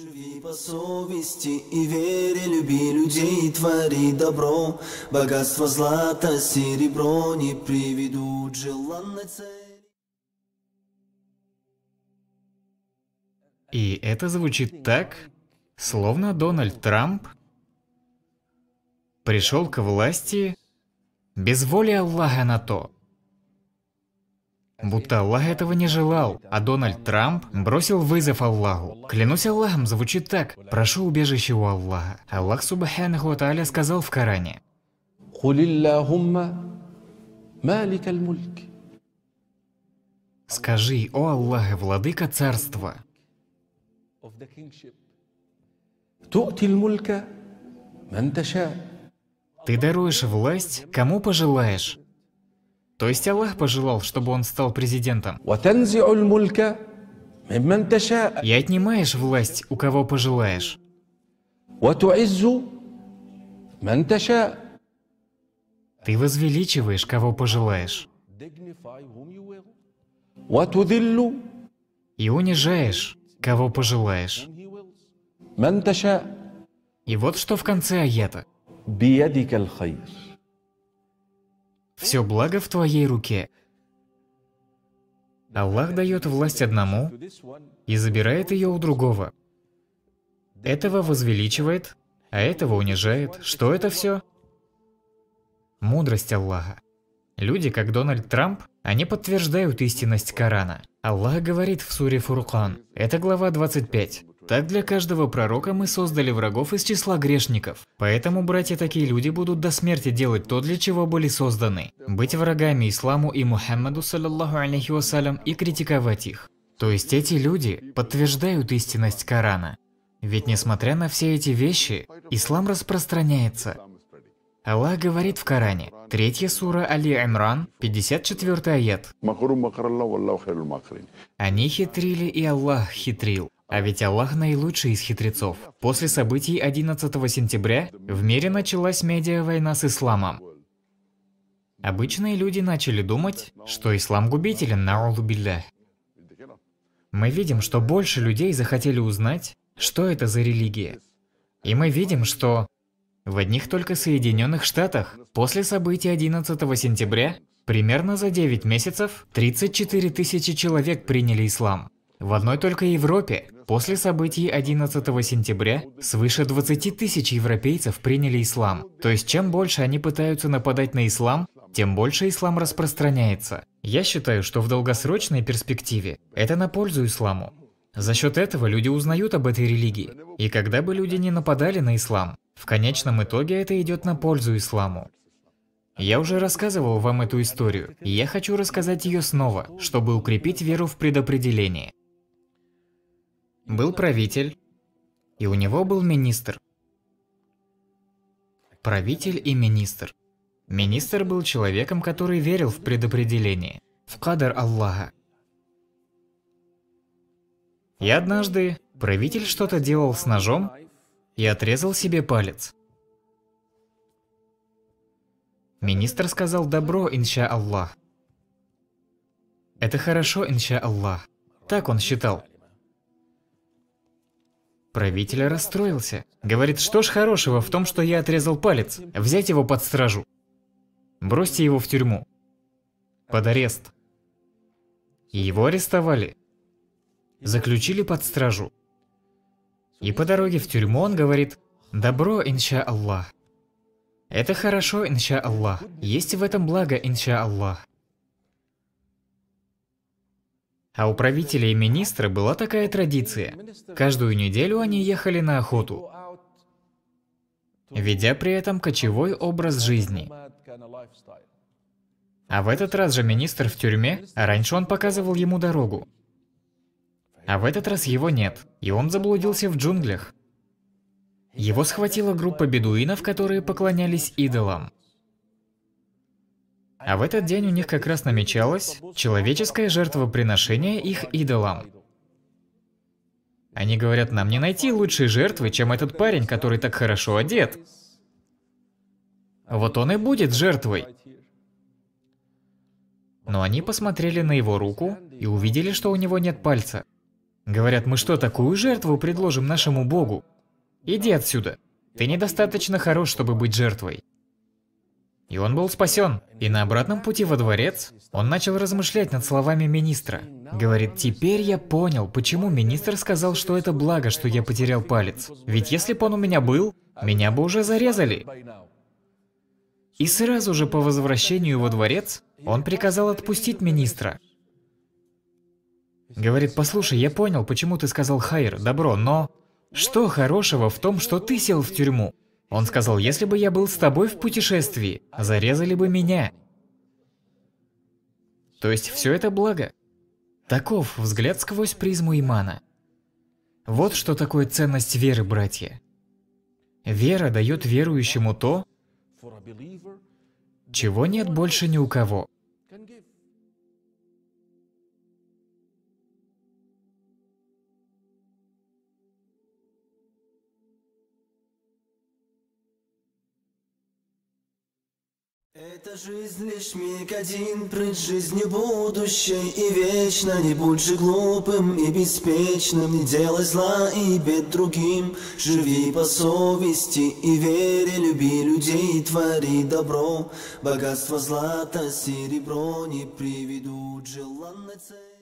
Живи по совести и вере, люби людей, твори добро. Богатство, злато, серебро не приведут желанной цели. И это звучит так, словно Дональд Трамп пришел к власти без воли Аллаха на то, будто Аллах этого не желал, а Дональд Трамп бросил вызов Аллаху. Клянусь Аллахом звучит так. Прошу убежище у Аллаха. Аллах Субханаху Ата'аля сказал в Коране. Скажи, о Аллах, владыка царства, ты даруешь власть, кому пожелаешь. То есть Аллах пожелал, чтобы он стал президентом. И отнимаешь власть, у кого пожелаешь. Ты возвеличиваешь, кого пожелаешь. И унижаешь, кого пожелаешь. И вот что в конце аята. Все благо в твоей руке. Аллах дает власть одному и забирает ее у другого. Этого возвеличивает, а этого унижает. Что это все? Мудрость Аллаха. Люди, как Дональд Трамп, они подтверждают истинность Корана. Аллах говорит в суре Фуркан, это глава 25. Так для каждого пророка мы создали врагов из числа грешников. Поэтому, братья, такие люди будут до смерти делать то, для чего были созданы. Быть врагами исламу и Мухаммаду, саллаллаху алейхи вассалям, и критиковать их. То есть эти люди подтверждают истинность Корана. Ведь несмотря на все эти вещи, ислам распространяется. Аллах говорит в Коране, 3 сура Али Имран, 54 аят. Они хитрили, и Аллах хитрил. А ведь Аллах наилучший из хитрецов. После событий 11 сентября в мире началась медиа-война с исламом. Обычные люди начали думать, что ислам губителен, наулубилля. Мы видим, что больше людей захотели узнать, что это за религия. И мы видим, что в одних только Соединенных Штатах после событий 11 сентября примерно за 9 месяцев 34 тысячи человек приняли ислам. В одной только Европе после событий 11 сентября свыше 20 тысяч европейцев приняли ислам. То есть чем больше они пытаются нападать на ислам, тем больше ислам распространяется. Я считаю, что в долгосрочной перспективе это на пользу исламу. За счет этого люди узнают об этой религии. И когда бы люди не нападали на ислам, в конечном итоге это идет на пользу исламу. Я уже рассказывал вам эту историю, и я хочу рассказать ее снова, чтобы укрепить веру в предопределение был правитель, и у него был министр. Правитель и министр. Министр был человеком, который верил в предопределение, в кадр Аллаха. И однажды правитель что-то делал с ножом и отрезал себе палец. Министр сказал «добро, инша Аллах». Это хорошо, инша Аллах. Так он считал. Правитель расстроился. Говорит, что ж хорошего в том, что я отрезал палец, взять его под стражу. Бросьте его в тюрьму. Под арест. Его арестовали. Заключили под стражу. И по дороге в тюрьму он говорит «Добро, инша Аллах». Это хорошо, инша Аллах. Есть в этом благо, инша Аллах. А у правителя и министра была такая традиция. Каждую неделю они ехали на охоту, ведя при этом кочевой образ жизни. А в этот раз же министр в тюрьме, а раньше он показывал ему дорогу. А в этот раз его нет, и он заблудился в джунглях. Его схватила группа бедуинов, которые поклонялись идолам. А в этот день у них как раз намечалось человеческое жертвоприношение их идолам. Они говорят, нам не найти лучшей жертвы, чем этот парень, который так хорошо одет. Вот он и будет жертвой. Но они посмотрели на его руку и увидели, что у него нет пальца. Говорят, мы что, такую жертву предложим нашему богу? Иди отсюда. Ты недостаточно хорош, чтобы быть жертвой. И он был спасен. И на обратном пути во дворец он начал размышлять над словами министра. Говорит, теперь я понял, почему министр сказал, что это благо, что я потерял палец. Ведь если бы он у меня был, меня бы уже зарезали. И сразу же по возвращению во дворец он приказал отпустить министра. Говорит, послушай, я понял, почему ты сказал хайр, добро, но... Что хорошего в том, что ты сел в тюрьму? Он сказал, если бы я был с тобой в путешествии, зарезали бы меня. То есть все это благо. Таков взгляд сквозь призму имана. Вот что такое ценность веры, братья. Вера дает верующему то, чего нет больше ни у кого. Это жизнь лишь миг один, прыть жизни будущей и вечно Не будь же глупым и беспечным, не делай зла и бед другим Живи по совести и вере, люби людей, твори добро Богатство, злато, серебро не приведут желанной цели